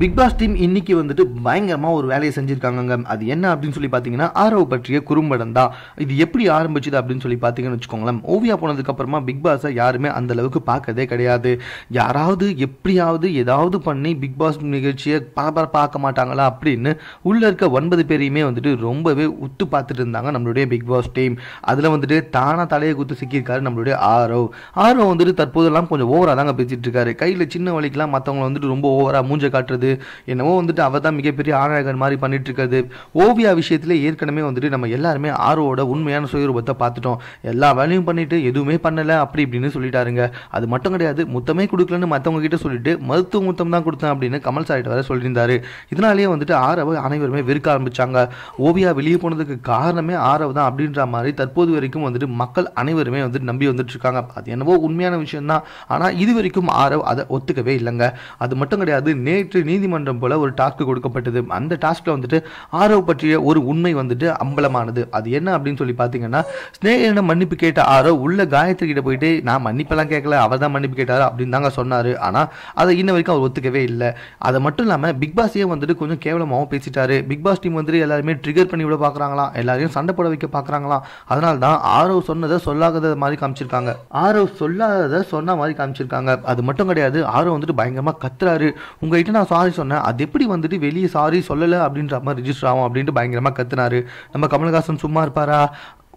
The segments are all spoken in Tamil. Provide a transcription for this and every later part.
பிக் பாஸ் டீம் இன்னைக்கு வந்துட்டு பயங்கரமாக ஒரு வேலையை செஞ்சிருக்காங்க அது என்ன அப்படின்னு சொல்லி பார்த்தீங்கன்னா ஆரவ் பற்றிய குறும்படம் தான் இது எப்படி ஆரம்பிச்சது அப்படின்னு சொல்லி பார்த்தீங்கன்னு வச்சுக்கோங்களேன் ஓவியா போனதுக்கப்புறமா பிக் பாஸை யாருமே அந்த அளவுக்கு பார்க்கதே கிடையாது யாராவது எப்படியாவது ஏதாவது பண்ணி பிக் பாஸ் நிகழ்ச்சியை பரபர பார்க்க மாட்டாங்களா அப்படின்னு உள்ளே இருக்க ஒன்பது பேரையுமே வந்துட்டு ரொம்பவே உத்து பார்த்துட்டு இருந்தாங்க நம்மளுடைய பிக் பாஸ் டீம் அதில் வந்துட்டு தானா தலையை குத்து சிக்கியிருக்காரு நம்மளுடைய ஆரவ் ஆரவ் வந்துட்டு தற்போதெல்லாம் கொஞ்சம் ஓவராக தாங்க பேசிட்டு இருக்காரு கையில் சின்ன வழிக்கெல்லாம் மற்றவங்களை வந்துட்டு ரொம்ப ஓவராக மூஞ்ச காட்டுறது பண்ணுறது என்னவோ வந்துட்டு அவள் தான் மிகப்பெரிய ஆழகன் மாதிரி பண்ணிட்டு இருக்கிறது ஓவியா விஷயத்தில் ஏற்கனவே வந்துட்டு நம்ம எல்லாருமே ஆர்வோட உண்மையான சுயரூபத்தை பார்த்துட்டோம் எல்லா வேலையும் பண்ணிட்டு எதுவுமே பண்ணலை அப்படி இப்படின்னு சொல்லிட்டாருங்க அது மட்டும் கிடையாது முத்தமே கொடுக்கலன்னு மற்றவங்க கிட்ட சொல்லிட்டு மருத்துவ முத்தம் தான் கொடுத்தேன் அப்படின்னு கமல் சாரிட்ட வர சொல்லியிருந்தாரு இதனாலேயே வந்துட்டு ஆரவ அனைவருமே வெறுக்க ஆரம்பிச்சாங்க ஓவியா வெளியே போனதுக்கு காரணமே ஆரவ் தான் அப்படின்ற மாதிரி தற்போது வரைக்கும் வந்துட்டு மக்கள் அனைவருமே வந்துட்டு நம்பி வந்துட்டு இருக்காங்க அது என்னவோ உண்மையான விஷயம் தான் ஆனால் இது வரைக்கும் ஆரவ் அதை ஒத்துக்கவே இல்லைங்க அது மட்டும் கிடையாது நேற்று நீ நீதிமன்றம் போல ஒரு டாஸ்க் கொடுக்கப்பட்டது அந்த டாஸ்க்ல வந்துட்டு ஆரவ் பற்றிய ஒரு உண்மை வந்துட்டு அம்பலமானது அது என்ன அப்படின்னு சொல்லி பார்த்தீங்கன்னா ஸ்னேகிடம் மன்னிப்பு கேட்ட ஆரோ உள்ள காயத்ரி போயிட்டு நான் மன்னிப்பெல்லாம் கேட்கல அவர் தான் மன்னிப்பு கேட்டார் அப்படின்னு தாங்க சொன்னார் ஆனால் அதை இன்ன வரைக்கும் அவர் ஒத்துக்கவே இல்லை அதை மட்டும் இல்லாமல் பிக் பாஸே வந்துட்டு கொஞ்சம் கேவலமாகவும் பேசிட்டாரு பிக் பாஸ் டீம் வந்துட்டு எல்லாருமே ட்ரிகர் பண்ணி விட பார்க்குறாங்களாம் எல்லாரையும் சண்டை போட வைக்க பார்க்குறாங்களாம் அதனால தான் ஆரோ சொன்னதை சொல்லாத மாதிரி காமிச்சிருக்காங்க ஆரோ சொல்லாததை சொன்ன மாதிரி காமிச்சிருக்காங்க அது மட்டும் கிடையாது ஆரோ வந்துட்டு பயங்கரமாக கத்துறாரு உங்ககிட்ட நான் சாரி சாரி சொன்னேன் அது எப்படி வந்துட்டு வெளியே சாரி சொல்லலை அப்படின்ற மாதிரி ரிஜிஸ்டர் ஆகும் அப்படின்ட்டு பயங்கரமாக கத்துனாரு நம்ம கமல்ஹாசன் சும்மா இருப்பாரா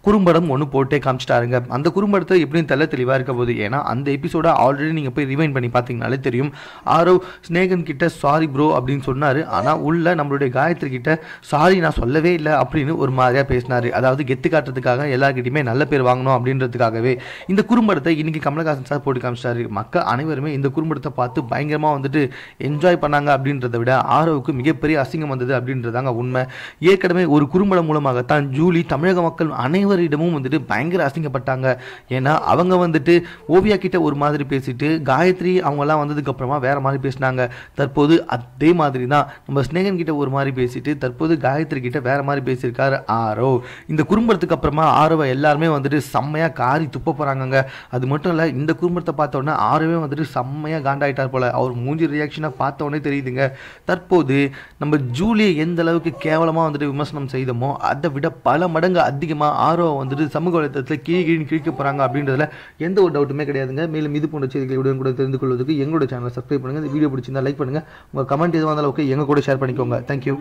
குறும்படம் ஒன்று போட்டே காமிச்சிட்டாருங்க அந்த குறும்படத்தை எப்படியும் தெல்ல தெளிவாக இருக்க போது ஏன்னா அந்த எபிசோட ஆல்ரெடி நீங்கள் போய் ரிவைன் பண்ணி பார்த்தீங்கனாலே தெரியும் ஆரோ ஸ்னேகன் கிட்ட சாரி ப்ரோ அப்படின்னு சொன்னார் ஆனால் உள்ள நம்மளுடைய காயத்ரி கிட்ட சாரி நான் சொல்லவே இல்லை அப்படின்னு ஒரு மாதிரியாக பேசினார் அதாவது கெத்து காட்டுறதுக்காக எல்லாருக்கிட்டையுமே நல்ல பேர் வாங்கணும் அப்படின்றதுக்காகவே இந்த குறும்படத்தை இன்றைக்கி கமலஹாசன் சார் போட்டு காமிச்சிட்டாரு மக்கள் அனைவருமே இந்த குறும்படத்தை பார்த்து பயங்கரமாக வந்துட்டு என்ஜாய் பண்ணாங்க அப்படின்றத விட ஆரோவுக்கு மிகப்பெரிய அசிங்கம் வந்தது அப்படின்றதாங்க உண்மை ஏற்கனவே ஒரு குறும்படம் மூலமாகத்தான் ஜூலி தமிழக மக்கள் அனைவரும் காவலரிடமும் வந்துட்டு பயங்கர அசிங்கப்பட்டாங்க ஏன்னா அவங்க வந்துட்டு ஓவியா கிட்ட ஒரு மாதிரி பேசிட்டு காயத்ரி அவங்கெல்லாம் அப்புறமா வேற மாதிரி பேசினாங்க தற்போது அதே மாதிரி தான் நம்ம ஸ்னேகன் கிட்ட ஒரு மாதிரி பேசிட்டு தற்போது காயத்ரி கிட்ட வேற மாதிரி பேசியிருக்காரு ஆரோ இந்த குறும்படத்துக்கு அப்புறமா ஆரோவை எல்லாருமே வந்துட்டு செம்மையா காரி துப்ப போறாங்க அது மட்டும் இல்லை இந்த குறும்படத்தை பார்த்தோன்னே ஆரோவே வந்துட்டு செம்மையாக காண்டாயிட்டார் போல் அவர் மூஞ்சி ரியாக்ஷனை பார்த்தோன்னே தெரியுதுங்க தற்போது நம்ம ஜூலியை எந்த அளவுக்கு கேவலமாக வந்துட்டு விமர்சனம் செய்தோமோ அதை விட பல மடங்கு அதிகமாக ஆரோ யாரும் வந்துட்டு சமூக வலைத்தளத்தில் கீழ் கீழ் கிழிக்க போகிறாங்க அப்படின்றதுல எந்த ஒரு டவுட்டுமே கிடையாதுங்க மேலும் இது போன்ற செய்திகளை உடன் கூட தெரிந்து கொள்வதற்கு எங்களோட சேனலை சப்ஸ்கிரைப் பண்ணுங்கள் இந்த வீடியோ பிடிச்சிருந்தா லைக் பண்ணுங்கள் உங்கள் கமெண்ட் எதுவாக இருந்தாலும் ஓகே எங்கள் கூட ஷேர் பண்ணிக்கோங்க தேங்க்யூ